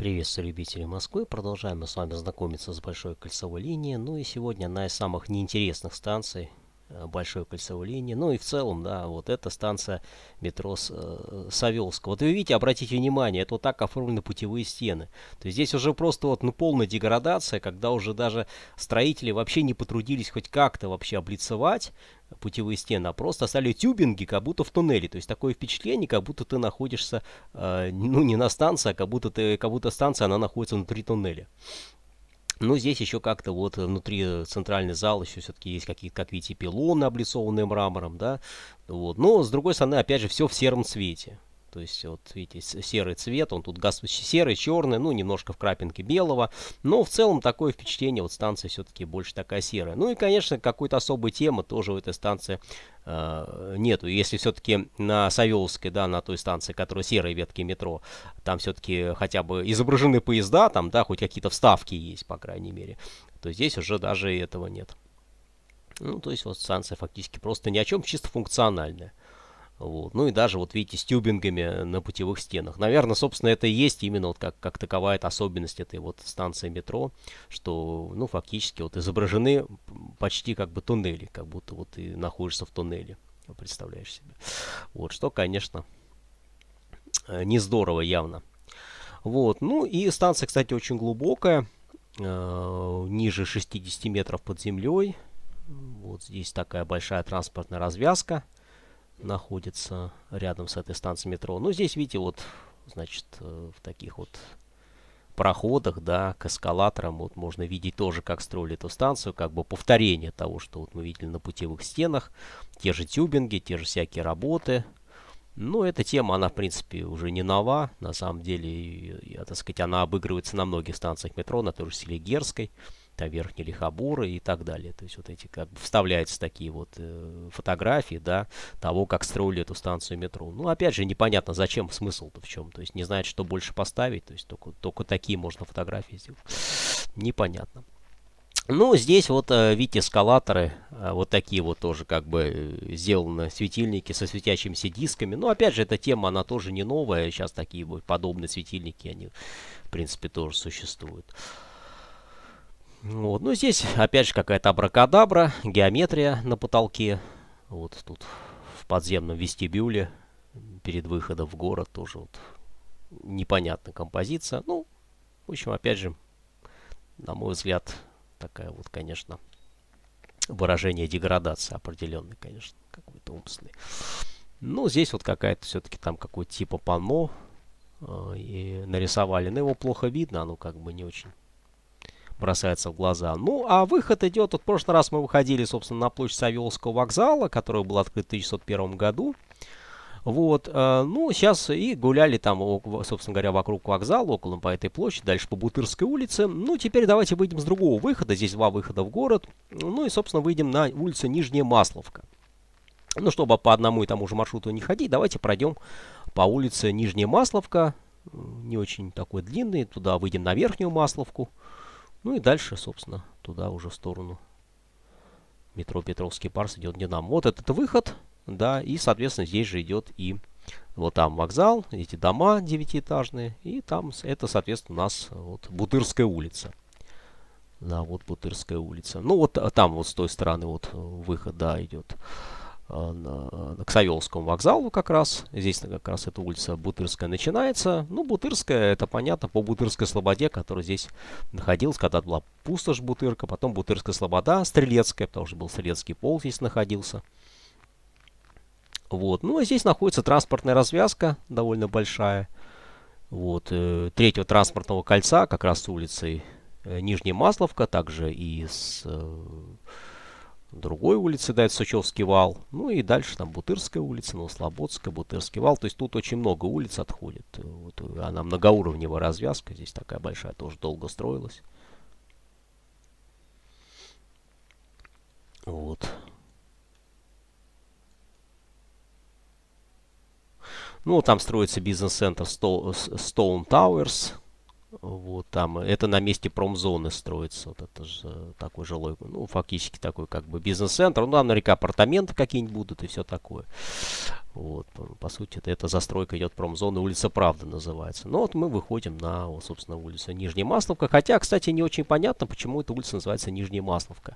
Приветствую любители Москвы, продолжаем мы с вами знакомиться с Большой кольцевой линией, ну и сегодня одна из самых неинтересных станций Э, большой кольцевой линии. Ну и в целом, да, вот эта станция метро с, э, Савелска. Вот вы видите, обратите внимание, это вот так оформлены путевые стены. То есть здесь уже просто вот ну, полная деградация, когда уже даже строители вообще не потрудились хоть как-то вообще облицевать путевые стены, а просто оставили тюбинги, как будто в туннеле. То есть такое впечатление, как будто ты находишься, э, ну не на станции, а как будто, ты, как будто станция, она находится внутри туннеля. Но здесь еще как-то вот э, внутри центральный зал еще все-таки есть какие-то, как видите, пилоны, облицованные мрамором, да. Вот. Но, с другой стороны, опять же, все в сером цвете. То есть, вот видите, серый цвет, он тут газ... серый, черный, ну, немножко в крапинке белого. Но в целом такое впечатление, вот станция все-таки больше такая серая. Ну и, конечно, какой-то особой темы тоже в этой станции э, нету. Если все-таки на Савеловской, да, на той станции, которая серые ветки метро, там все-таки хотя бы изображены поезда, там, да, хоть какие-то вставки есть, по крайней мере, то здесь уже даже этого нет. Ну, то есть, вот станция фактически просто ни о чем, чисто функциональная. Вот. Ну и даже, вот видите, с тюбингами э, на путевых стенах. Наверное, собственно, это и есть именно вот как, как таковая особенность этой вот станции метро, что, ну, фактически вот изображены почти как бы туннели, как будто вот ты находишься в туннеле, представляешь себе. Вот, что, конечно, э, не здорово явно. Вот, ну и станция, кстати, очень глубокая, э, ниже 60 метров под землей. Вот здесь такая большая транспортная развязка – находится рядом с этой станцией метро. Ну, здесь, видите, вот, значит, э, в таких вот проходах, да, к эскалаторам, вот можно видеть тоже, как строили эту станцию, как бы повторение того, что вот мы видели на путевых стенах, те же тюбинги, те же всякие работы. Но ну, эта тема, она, в принципе, уже не нова, на самом деле, я, так сказать, она обыгрывается на многих станциях метро, на той же Селигерской, та верхний лихобора и так далее. То есть вот эти как бы вставляются такие вот э, фотографии, да, того, как строили эту станцию метро. Ну, опять же, непонятно, зачем смысл-то в чем. То есть не знает, что больше поставить. То есть только, только такие можно фотографии сделать. Непонятно. Ну, здесь вот, э, видите, эскалаторы, э, вот такие вот тоже как бы э, сделаны светильники со светящимися дисками. Но, ну, опять же, эта тема, она тоже не новая. Сейчас такие вот подобные светильники, они, в принципе, тоже существуют. Вот. Ну, здесь, опять же, какая-то абракадабра, геометрия на потолке. Вот тут в подземном вестибюле перед выходом в город тоже вот непонятная композиция. Ну, в общем, опять же, на мой взгляд, такая вот, конечно, выражение деградации определенной, конечно, какой-то умственный. Ну, здесь вот какая-то все-таки там какой-то типа панно э, и нарисовали. Но ну, его плохо видно, оно как бы не очень бросается в глаза. Ну, а выход идет, вот в прошлый раз мы выходили, собственно, на площадь Савеловского вокзала, который был открыт в 1901 году. Вот, э, ну, сейчас и гуляли там, собственно говоря, вокруг вокзала, около по этой площади, дальше по Бутырской улице. Ну, теперь давайте выйдем с другого выхода, здесь два выхода в город. Ну и, собственно, выйдем на улицу Нижняя Масловка. Ну, чтобы по одному и тому же маршруту не ходить, давайте пройдем по улице Нижняя Масловка. Не очень такой длинный, туда выйдем на Верхнюю Масловку. Масловку. Ну и дальше, собственно, туда уже в сторону метро Петровский парс идет Динамо. Вот этот выход, да, и, соответственно, здесь же идет и вот там вокзал, эти дома девятиэтажные, и там это, соответственно, у нас вот Бутырская улица. Да, вот Бутырская улица. Ну, вот а там вот с той стороны вот выход, да, идет. Э, к на вокзалу как раз. Здесь как раз эта улица Бутырская начинается. Ну, Бутырская, это понятно, по Бутырской слободе, которая здесь находилась, когда была пустошь Бутырка, потом Бутырская слобода, Стрелецкая, потому что был Стрелецкий пол здесь находился. Вот, ну а здесь находится транспортная развязка, довольно большая. Вот, э, третьего транспортного кольца, как раз с улицей э, Нижняя Масловка, также и с другой улице дает Сочевский вал, ну и дальше там Бутырская улица, Новослободская, Бутырский вал. То есть тут очень много улиц отходит. Вот, она многоуровневая развязка, здесь такая большая, тоже долго строилась. Вот. Ну, там строится бизнес-центр Stone Towers. Вот там, э, это на месте промзоны строится, вот это же э, такой жилой, ну, фактически такой как бы бизнес-центр. Ну, там наверняка апартаменты какие-нибудь будут и все такое. Вот, по сути, это застройка идет промзоны, улица Правда называется. Но ну, вот мы выходим на, вот, собственно, улицу Нижняя Масловка. Хотя, кстати, не очень понятно, почему эта улица называется Нижняя Масловка.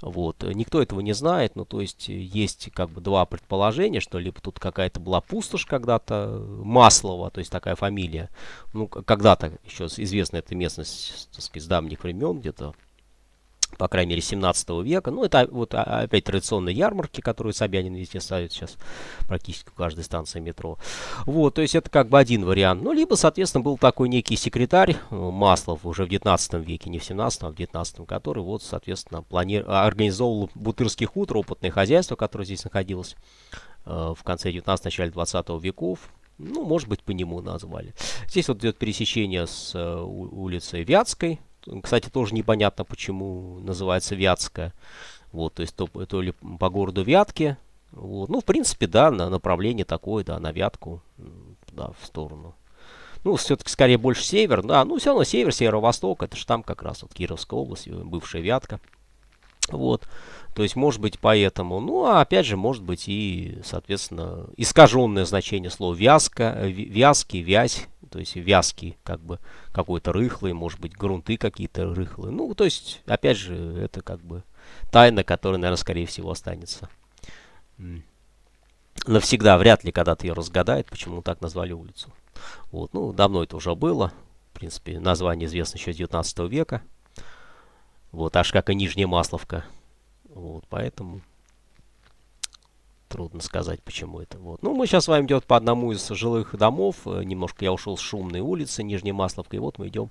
Вот, никто этого не знает, Но ну, то есть, есть как бы два предположения, что либо тут какая-то была пустошь когда-то, Маслова, то есть такая фамилия. Ну, когда-то еще известна эта местность, так сказать, с давних времен где-то по крайней мере, 17 века. Ну, это а, вот а, опять традиционные ярмарки, которые Собянин везде ставит сейчас практически у каждой станции метро. Вот, то есть это как бы один вариант. Ну, либо, соответственно, был такой некий секретарь э, Маслов уже в 19 веке, не в 17, а в 19, который вот, соответственно, плани... организовал Бутырских хутор, опытное хозяйство, которое здесь находилось э, в конце 19 начале 20 веков. Ну, может быть, по нему назвали. Здесь вот идет пересечение с э, улицей Вятской, кстати, тоже непонятно, почему называется Вятская. Вот, то есть то, то ли по городу Вятки. Вот. Ну, в принципе, да, на направление такое, да, на Вятку, да, в сторону. Ну, все-таки скорее больше север, да, ну, все равно север, северо-восток, это же там как раз вот Кировская область, э, бывшая Вятка. Вот. То есть, может быть, поэтому. Ну, а опять же, может быть и, соответственно, искаженное значение слова вязка, вязки, вязь, то есть вязки, как бы какой-то рыхлый, может быть, грунты какие-то рыхлые. Ну, то есть, опять же, это как бы тайна, которая, наверное, скорее всего останется. Навсегда, вряд ли когда-то ее разгадает, почему так назвали улицу. Вот, ну, давно это уже было. В принципе, название известно еще с 19 века. Вот, аж как и Нижняя Масловка. Вот, поэтому трудно сказать, почему это. Вот. Ну, мы сейчас с вами идем по одному из жилых домов. Э, немножко я ушел с шумной улицы Нижней Масловка. И вот мы идем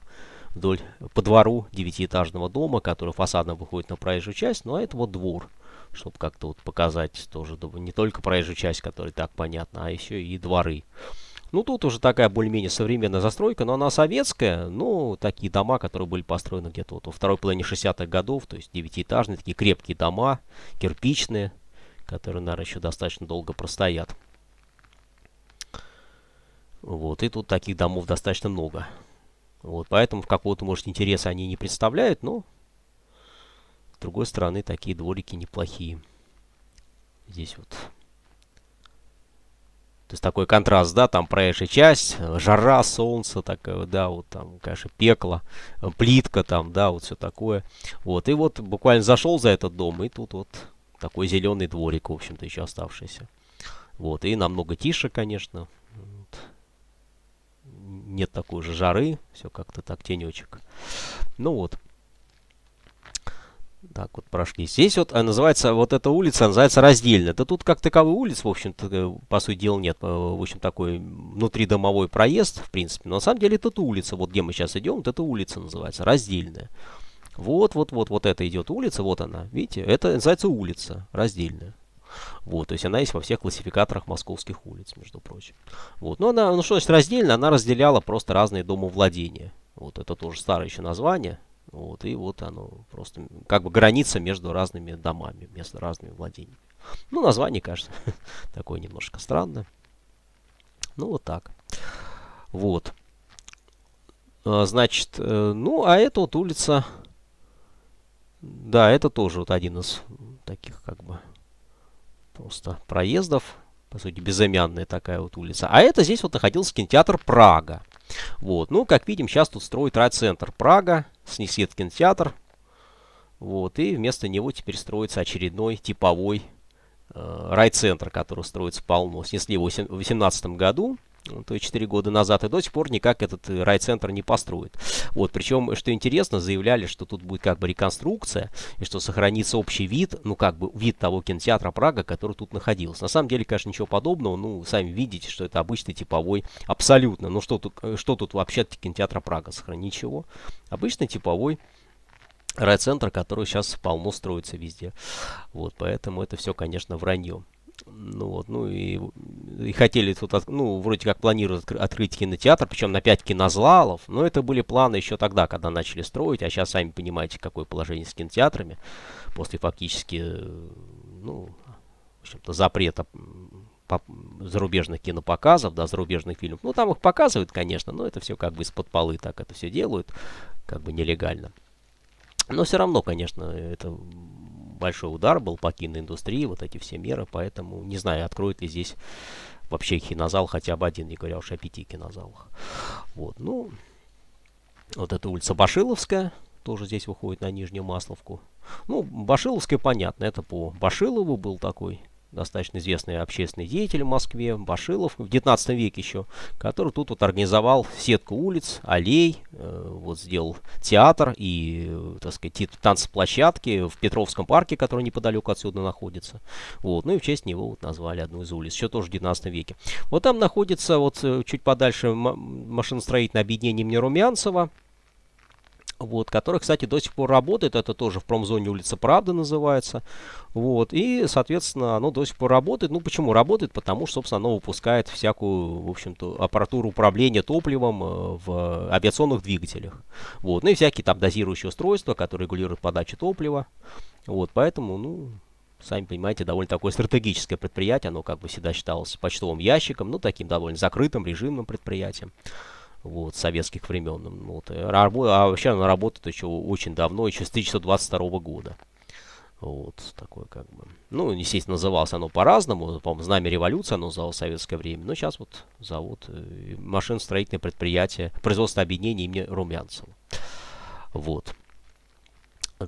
вдоль по двору девятиэтажного дома, который фасадно выходит на проезжую часть. Ну, а это вот двор, чтобы как-то вот показать тоже не только проезжую часть, которая так понятна, а еще и дворы. Ну, тут уже такая более-менее современная застройка, но она советская. Ну, такие дома, которые были построены где-то вот во второй половине 60-х годов, то есть девятиэтажные, такие крепкие дома, кирпичные, которые, наверное, еще достаточно долго простоят. Вот, и тут таких домов достаточно много. Вот, поэтому в какого-то, может, интереса они не представляют, но, с другой стороны, такие дворики неплохие. Здесь вот то есть такой контраст, да, там проезжая часть, жара, солнце такое, да, вот там, конечно, пекло, э, плитка там, да, вот все такое. Вот, и вот буквально зашел за этот дом, и тут вот такой зеленый дворик, в общем-то, еще оставшийся. Вот, и намного тише, конечно. Нет такой же жары, все как-то так, тенечек. Ну вот. Так вот прошли. Здесь вот э, называется, вот эта улица называется раздельно. Да тут как таковой улиц, в общем-то, э, по сути дела нет. Э, в общем, такой внутридомовой проезд, в принципе. Но на самом деле это улица. Вот где мы сейчас идем, вот эта улица называется раздельная. Вот, вот, вот, вот это идет улица, вот она. Видите, это называется улица раздельная. Вот, то есть она есть во всех классификаторах московских улиц, между прочим. Вот, но она, ну что значит раздельно, она разделяла просто разные домовладения. Вот, это тоже старое еще название, вот, и вот оно просто как бы граница между разными домами, между разными владениями. Ну, название, кажется, такое немножко странное. Ну, вот так. Вот. А, значит, э, ну, а это вот улица... Да, это тоже вот один из таких как бы просто проездов. По сути, безымянная такая вот улица. А это здесь вот находился кинотеатр Прага. Вот. Ну, как видим, сейчас тут строит райцентр Прага, снесет кинотеатр. Вот. И вместо него теперь строится очередной типовой э, райцентр, который строится полно. Снесли в 2018 году. Ну, то есть 4 года назад, и до сих пор никак этот э, райцентр не построит. Вот, причем, что интересно, заявляли, что тут будет как бы реконструкция, и что сохранится общий вид, ну как бы вид того кинотеатра Прага, который тут находился. На самом деле, конечно, ничего подобного, ну, сами видите, что это обычный типовой, абсолютно, ну что тут, э, что тут вообще то кинотеатра Прага сохранить чего Обычный типовой райцентр, который сейчас полно строится везде. Вот, поэтому это все, конечно, вранье. Ну вот, ну и, и хотели тут, ну, вроде как планировали открыть кинотеатр, причем на 5 кинозлалов, но это были планы еще тогда, когда начали строить, а сейчас сами понимаете, какое положение с кинотеатрами, после фактически, э, ну, в общем-то, запрета зарубежных кинопоказов, да, зарубежных фильмов. Ну, там их показывают, конечно, но это все как бы из-под полы так это все делают, как бы нелегально. Но все равно, конечно, это большой удар был по киноиндустрии, вот эти все меры, поэтому не знаю, откроют ли здесь вообще кинозал хотя бы один, не говоря уж о пяти кинозалах. Вот, ну, вот эта улица Башиловская, тоже здесь выходит на Нижнюю Масловку. Ну, Башиловская, понятно, это по Башилову был такой достаточно известный общественный деятель в Москве, Башилов, в 19 веке еще, который тут вот организовал сетку улиц, аллей, э, вот сделал театр и, э, так сказать, танцплощадки в Петровском парке, который неподалеку отсюда находится. Вот, ну и в честь него вот назвали одну из улиц, еще тоже в 19 веке. Вот там находится вот э, чуть подальше машиностроительное объединение имени Румянцева, вот, который, кстати, до сих пор работает, это тоже в промзоне улица Правды называется, вот, и, соответственно, оно до сих пор работает, ну, почему работает? Потому что, собственно, оно выпускает всякую, в общем-то, аппаратуру управления топливом э, в авиационных двигателях, вот, ну и всякие там дозирующие устройства, которые регулируют подачу топлива, вот, поэтому, ну, сами понимаете, довольно такое стратегическое предприятие, оно как бы всегда считалось почтовым ящиком, ну, таким довольно закрытым, режимным предприятием, вот, советских времен. Вот, а вообще она работает еще очень давно, еще с 1922 года. Вот, такое как бы. Ну, естественно, называлось оно по-разному. По-моему, знамя революции оно называлось советское время. Но сейчас вот завод, э, машиностроительное предприятие, производство объединения имени Румянцева. Вот.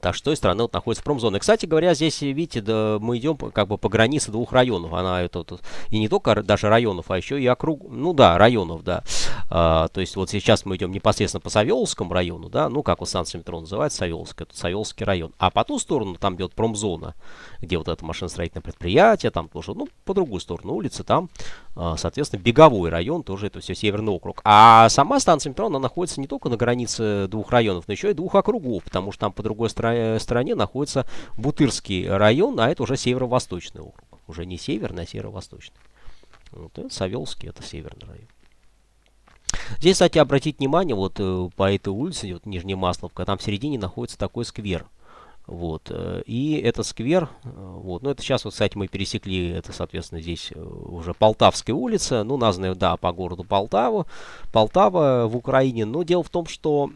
Так что с той стороны вот находится промзона. И, кстати говоря, здесь, видите, да, мы идем как бы по границе двух районов. Она это, это и не только даже районов, а еще и округ... Ну да, районов, да. А, то есть вот сейчас мы идем непосредственно по Савеловскому району, да, ну как вот станции метро называется, Савеловск, это Савеловский район. А по ту сторону там идет промзона, где вот это машиностроительное предприятие, там тоже, ну, по другую сторону улицы, там, а, соответственно, беговой район, тоже это все Северный округ. А сама станция метро, она находится не только на границе двух районов, но еще и двух округов, потому что там по другой стороне Э, стране находится Бутырский район, а это уже северо-восточный округ. Уже не северный, а северо-восточный. Вот, это Савелский, это северный район. Здесь, кстати, обратить внимание, вот э, по этой улице, вот Нижняя Масловка, там в середине находится такой сквер. Вот. Э, и это сквер, э, вот, ну это сейчас вот, кстати, мы пересекли, это, соответственно, здесь э, уже Полтавская улица, ну, названная, да, по городу Полтаву, Полтава в Украине, но дело в том, что,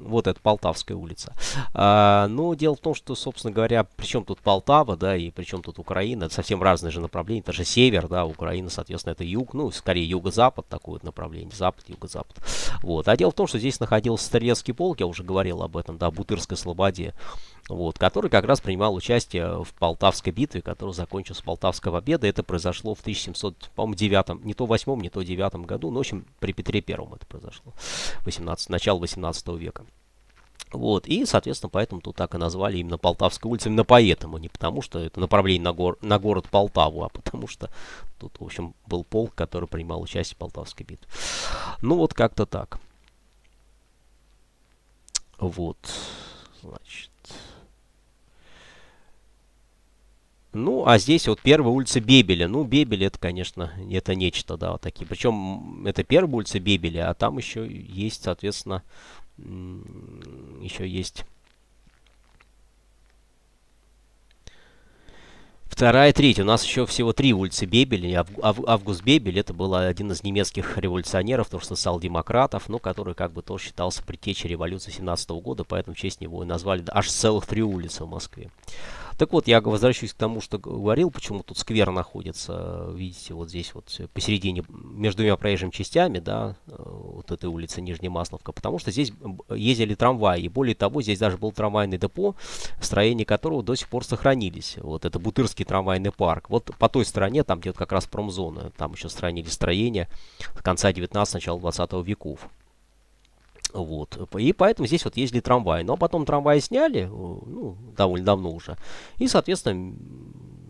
вот это Полтавская улица, а, но дело в том, что, собственно говоря, причем тут Полтава, да, и причем тут Украина, это совсем разные же направления, это же север, да, Украина, соответственно, это юг, ну, скорее юго-запад, такое вот направление, запад, юго-запад, вот. А дело в том, что здесь находился Стрелецкий полк, я уже говорил об этом, да, Бутырской слободе, вот, который как раз принимал участие в Полтавской битве, которая закончилась Полтавской победой. Это произошло в 1709, не то 8, не то 9 году, но, ну, в общем, при Петре Первом это произошло, 18, начало 18 века. Вот, и, соответственно, поэтому тут так и назвали именно Полтавской улицей, именно поэтому, не потому что это направление на, гор на город Полтаву, а потому что тут, в общем, был полк, который принимал участие в Полтавской битве. Ну, вот как-то так. Вот, значит. Ну, а здесь вот первая улица Бебеля. Ну, Бебель это, конечно, это нечто, да, вот такие. Причем это первая улица Бебеля, а там еще есть, соответственно, еще есть Вторая, третья. У нас еще всего три улицы Бебеля. Ав Август Бебель это был один из немецких революционеров, то что социал-демократов, но ну, который как бы тоже считался предтечей революции 17 -го года, поэтому в честь него и назвали аж целых три улицы в Москве. Так вот, я возвращаюсь к тому, что говорил, почему тут сквер находится, видите, вот здесь вот э, посередине, между двумя проезжими частями, да, э, вот этой улицы Нижняя Масловка, потому что здесь ездили трамваи, и более того, здесь даже был трамвайный депо, строение которого до сих пор сохранились. Вот это Бутырский трамвайный парк. Вот по той стороне, там где вот как раз промзона, там еще сохранились строения конца 19 начала 20 веков. Вот. И поэтому здесь вот ездили трамваи. Но потом трамваи сняли, э, ну, довольно давно уже. И, соответственно,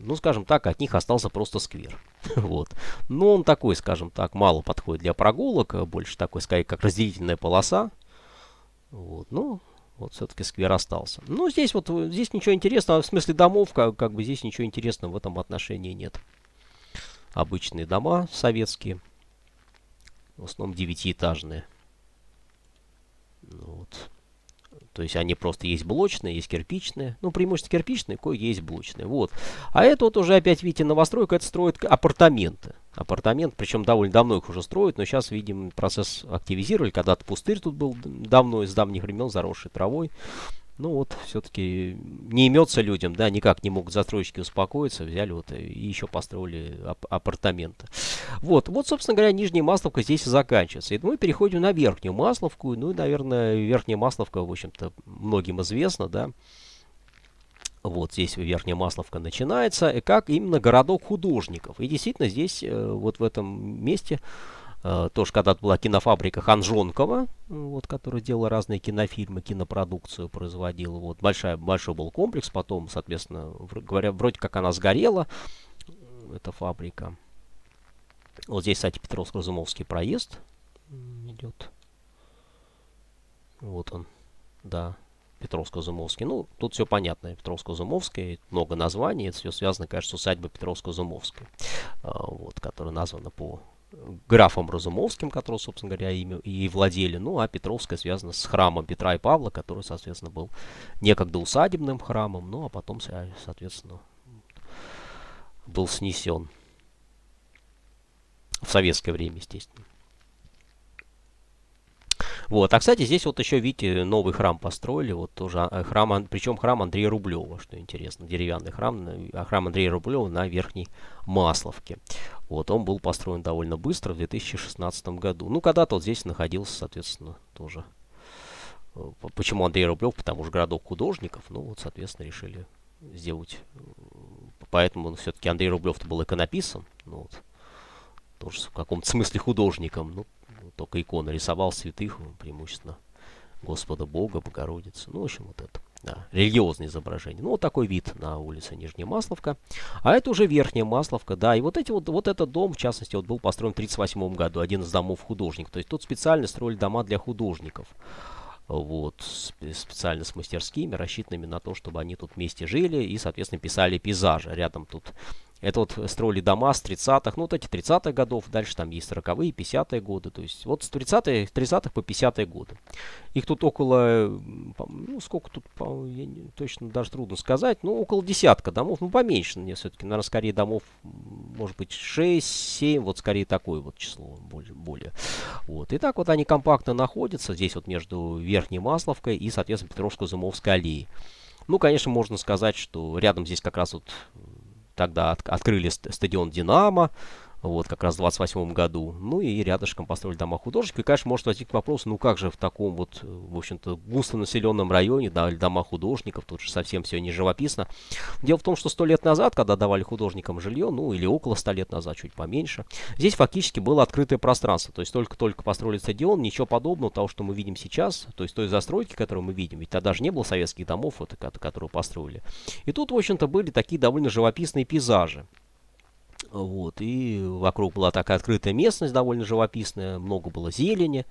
ну, скажем так, от них остался просто сквер. вот. Но он такой, скажем так, мало подходит для прогулок. Э, больше такой, скорее, как разделительная полоса. Вот. Ну, вот все-таки сквер остался. Ну, здесь вот, э, здесь ничего интересного. В смысле домов, как, как бы здесь ничего интересного в этом отношении нет. Обычные дома советские. В основном девятиэтажные. Ну вот. То есть они просто есть блочные, есть кирпичные. Ну, преимущественно кирпичные, кое есть блочные. Вот. А это вот уже опять, видите, новостройка, это строят апартаменты. Апартамент, причем довольно давно их уже строят, но сейчас, видим, процесс активизировали. Когда-то пустырь тут был давно, из давних времен, заросший травой. Ну вот, все-таки не имется людям, да, никак не могут застройщики успокоиться, взяли вот и еще построили ап апартаменты. Вот, вот, собственно говоря, нижняя Масловка здесь и заканчивается. И мы переходим на верхнюю Масловку, ну и, наверное, верхняя Масловка, в общем-то, многим известна, да. Вот здесь Верхняя Масловка начинается, и как именно городок художников. И действительно здесь, э, вот в этом месте, Э, тоже когда-то была кинофабрика Ханжонкова, э, вот, которая делала разные кинофильмы, кинопродукцию производила. Вот, большая, большой был комплекс, потом, соответственно, говоря, вроде как она сгорела, э, эта фабрика. Вот здесь, кстати, Петровско-Разумовский проезд идет. Вот он, да, Петровско-Зумовский. Ну, тут все понятно. Петровско-Зумовский, много названий. Это все связано, конечно, с усадьбой Петровско-Зумовской, вот, которая названа по графом Разумовским, который, собственно говоря, ими и владели, ну а Петровская связана с храмом Петра и Павла, который, соответственно, был некогда усадебным храмом, ну а потом, соответственно, был снесен в советское время, естественно. Вот. А, кстати, здесь вот еще, видите, новый храм построили. Вот тоже а, храм, причем храм Андрея Рублева, что интересно. Деревянный храм, а храм Андрея Рублева на Верхней Масловке. Вот, он был построен довольно быстро, в 2016 году. Ну, когда-то вот здесь находился, соответственно, тоже. Э, почему Андрей Рублев? Потому что городок художников. Ну, вот, соответственно, решили сделать. Э, поэтому ну, все-таки Андрей Рублев-то был иконописцем. Ну, вот, тоже в каком-то смысле художником. Ну, только иконы рисовал святых, ну, преимущественно Господа Бога, Богородицы. Ну, в общем, вот это. Да, религиозные изображения. Ну, вот такой вид на улице Нижняя Масловка. А это уже Верхняя Масловка, да. И вот, эти вот, вот этот дом, в частности, вот был построен в 1938 году. Один из домов художников. То есть тут специально строили дома для художников. Вот, специально с мастерскими, рассчитанными на то, чтобы они тут вместе жили и, соответственно, писали пейзажи. Рядом тут это вот строили дома с 30-х, ну вот эти 30-х годов, дальше там есть 40-е, 50-е годы, то есть вот с 30-х 30 по 50-е годы. Их тут около, ну сколько тут, я не, точно даже трудно сказать, ну около десятка домов, ну поменьше мне все-таки, наверное, скорее домов, может быть, 6-7, вот скорее такое вот число более. более. Вот. И так вот они компактно находятся здесь вот между Верхней Масловкой и, соответственно, Петровско-Зумовской аллеей. Ну, конечно, можно сказать, что рядом здесь как раз вот тогда от, открыли стадион «Динамо», вот, как раз в 28 году. Ну и рядышком построили дома художников. И, конечно, может возникнуть вопрос, ну как же в таком вот, в общем-то, густонаселенном районе давали дома художников, тут же совсем все не живописно. Дело в том, что сто лет назад, когда давали художникам жилье, ну или около 100 лет назад, чуть поменьше, здесь фактически было открытое пространство, то есть только-только построили стадион, ничего подобного того, что мы видим сейчас, то есть той застройки, которую мы видим, ведь тогда же не было советских домов, вот, которые построили. И тут, в общем-то, были такие довольно живописные пейзажи. Вот, и вокруг была такая открытая местность, довольно живописная, много было зелени.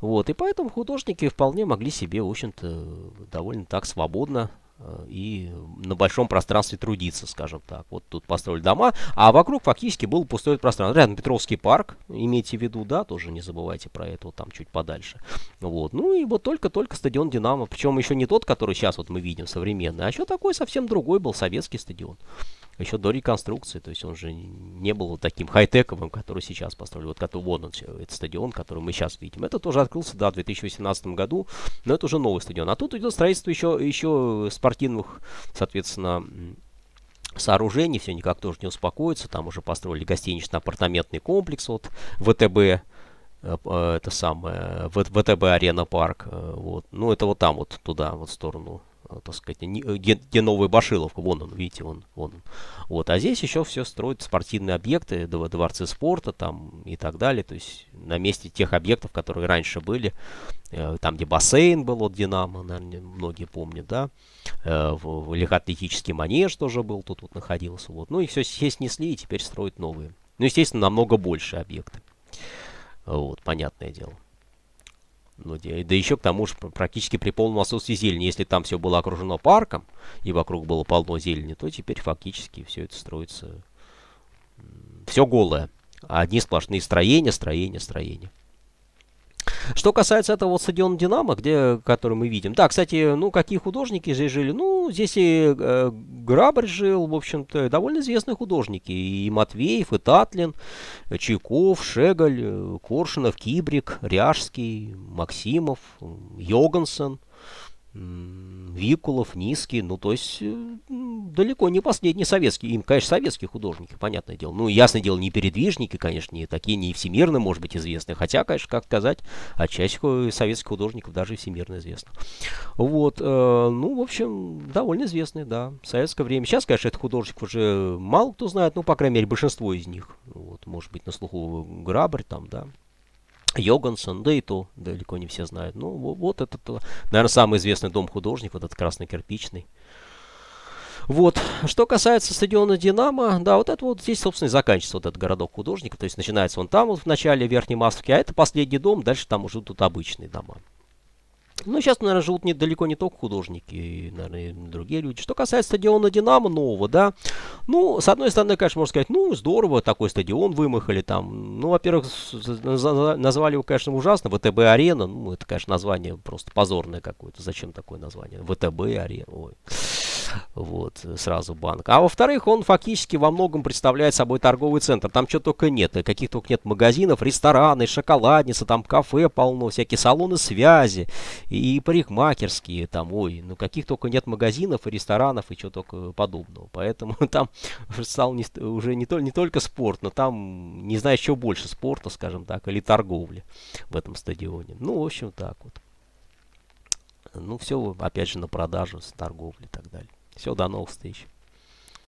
Вот, и поэтому художники вполне могли себе, в общем-то, довольно так свободно э, и на большом пространстве трудиться, скажем так. Вот тут построили дома, а вокруг фактически было пустое пространство. Рядом Петровский парк, имейте в виду, да, тоже не забывайте про это, вот там чуть подальше. Вот, ну и вот только-только стадион «Динамо», причем еще не тот, который сейчас вот мы видим современный, а еще такой совсем другой был советский стадион еще до реконструкции, то есть он же не был таким хай-тековым, который сейчас построили. Вот который, вон он, этот стадион, который мы сейчас видим. Это тоже открылся, да, в 2018 году, но это уже новый стадион. А тут идет строительство еще, еще спортивных, соответственно, сооружений, все никак тоже не успокоится. Там уже построили гостинично-апартаментный комплекс вот ВТБ, э, э, это самое, ВТБ Арена Парк, э, вот. Ну, это вот там вот, туда, вот в сторону Э, так сказать, не, ген, геновая Башиловка, вон он, видите, он, вон он. Вот, а здесь еще все строят спортивные объекты, дворцы спорта там и так далее, то есть на месте тех объектов, которые раньше были, э, там, где бассейн был от Динамо, наверное, многие помнят, да, э, в, в легоатлетический манеж тоже был, тут вот находился, вот, ну и все, все снесли и теперь строят новые. Ну, естественно, намного больше объекты. Вот, понятное дело. Ну, да еще к тому же практически при полном отсутствии зелени. Если там все было окружено парком, и вокруг было полно зелени, то теперь фактически все это строится... Все голое. Одни сплошные строения, строения, строения. Что касается этого вот стадиона «Динамо», где, который мы видим. Да, кстати, ну, какие художники здесь жили? Ну, здесь и э, Грабарь жил, в общем-то, довольно известные художники. И Матвеев, и Татлин, Чайков, Шеголь, э, Коршинов, Кибрик, Ряжский, Максимов, Йогансон. Викулов, Низкий, ну, то есть, э, далеко не последний советский. Им, конечно, советские художники, понятное дело. Ну, ясное дело, не передвижники, конечно, не такие, не всемирно, может быть, известны. Хотя, конечно, как сказать, отчасти советских художников даже всемирно известно. Вот, э, ну, в общем, довольно известные, да, в советское время. Сейчас, конечно, этих художников уже мало кто знает, ну, по крайней мере, большинство из них. Вот, может быть, на слуху Грабарь там, да, Йогансон, да и то далеко не все знают. Ну, вот этот, э, наверное, самый известный дом художников, вот этот красный кирпичный. Вот. Что касается стадиона «Динамо», да, вот это вот здесь, собственно, и заканчивается вот этот городок художников. То есть начинается он там, вот в начале верхней масловки, а это последний дом, дальше там уже тут обычные дома. Ну, сейчас, наверное, живут не, далеко не только художники, и, наверное, и другие люди. Что касается стадиона «Динамо» нового, да, ну, с одной стороны, конечно, можно сказать, ну, здорово, такой стадион вымахали там. Ну, во-первых, назвали его, конечно, ужасно, ВТБ-арена. Ну, это, конечно, название просто позорное какое-то. Зачем такое название? ВТБ-арена, ой. Вот, э, сразу банк. А во-вторых, он фактически во многом представляет собой торговый центр. Там что только нет. Э, каких только нет магазинов, рестораны, шоколадница, там кафе полно, всякие салоны связи и парикмахерские там, ой, ну каких только нет магазинов и ресторанов и чего только подобного. Поэтому там стал не, уже не, то, не только спорт, но там не знаю, еще больше спорта, скажем так, или торговли в этом стадионе. Ну, в общем, так вот. Ну, все, опять же, на продажу, с торговли и так далее. Все, до новых встреч.